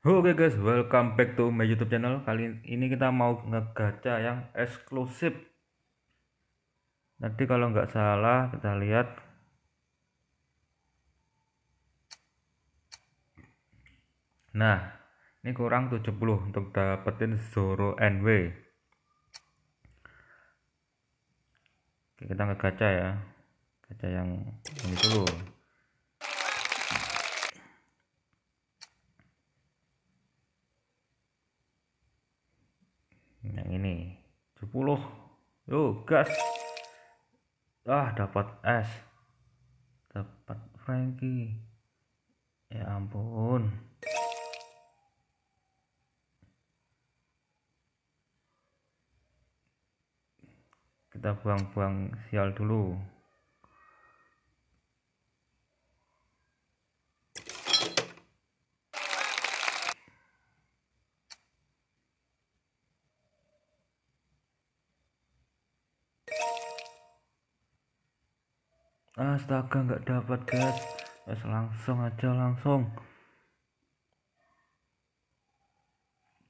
Oke okay guys, welcome back to my YouTube channel. Kali ini kita mau ngegaca yang eksklusif. Nanti kalau nggak salah kita lihat Nah, ini kurang 70 untuk dapetin Zoro NW. Oke, kita ngegaca ya. Gacha yang ini dulu. yo gas ah dapat S dapat Frankie ya ampun kita buang-buang sial dulu astaga nggak dapat guys Terus langsung aja langsung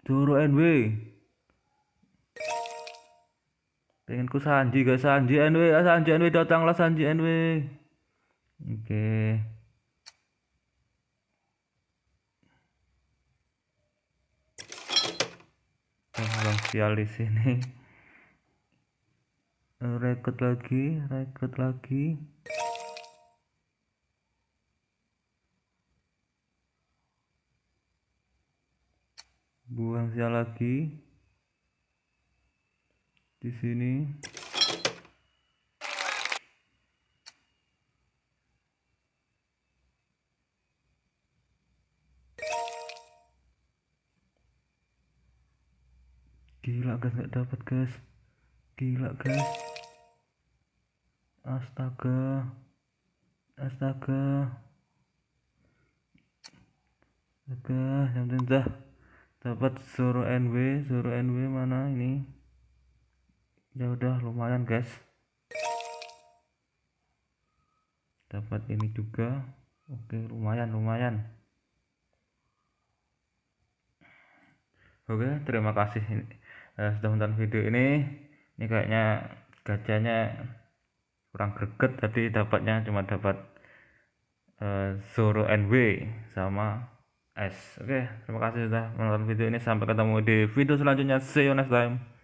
Doro NW ku Sanji guys Sanji NW ah, Sanji NW datanglah Sanji NW oke okay. Oh, sial di sini. Rekod lagi, rekod lagi. buang sia lagi di sini gila guys nggak dapat guys gila guys astaga astaga astaga yang dah dapat 0 NW 0 NW mana ini ya udah lumayan guys dapat ini juga oke lumayan lumayan oke terima kasih ini, eh, sudah menonton video ini ini kayaknya gajahnya kurang greget tadi dapatnya cuma dapat eh, Zoro NW sama S. Oke, terima kasih sudah menonton video ini. Sampai ketemu di video selanjutnya. See you next time.